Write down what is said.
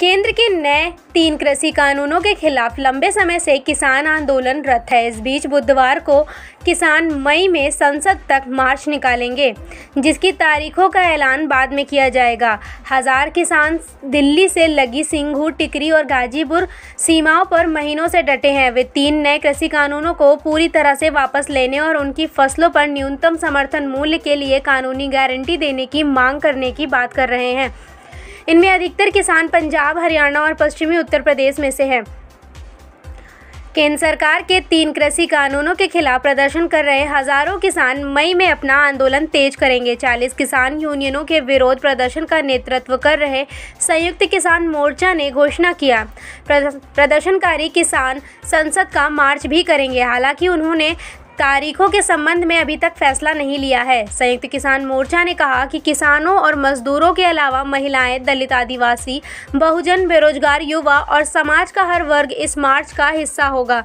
केंद्र के नए तीन कृषि कानूनों के खिलाफ लंबे समय से किसान आंदोलन रत है इस बीच बुधवार को किसान मई में संसद तक मार्च निकालेंगे जिसकी तारीखों का ऐलान बाद में किया जाएगा हजार किसान दिल्ली से लगी सिंघू टिकरी और गाजीपुर सीमाओं पर महीनों से डटे हैं वे तीन नए कृषि कानूनों को पूरी तरह से वापस लेने और उनकी फसलों पर न्यूनतम समर्थन मूल्य के लिए कानूनी गारंटी देने की मांग करने की बात कर रहे हैं इनमें अधिकतर किसान पंजाब हरियाणा और पश्चिमी उत्तर प्रदेश में से हैं केंद्र सरकार के तीन कृषि कानूनों के खिलाफ प्रदर्शन कर रहे हजारों किसान मई में अपना आंदोलन तेज करेंगे 40 किसान यूनियनों के विरोध प्रदर्शन का नेतृत्व कर रहे संयुक्त किसान मोर्चा ने घोषणा किया प्रदर्शनकारी किसान संसद का मार्च भी करेंगे हालांकि उन्होंने तारीखों के संबंध में अभी तक फैसला नहीं लिया है संयुक्त किसान मोर्चा ने कहा कि किसानों और मजदूरों के अलावा महिलाएं दलित आदिवासी बहुजन बेरोजगार युवा और समाज का हर वर्ग इस मार्च का हिस्सा होगा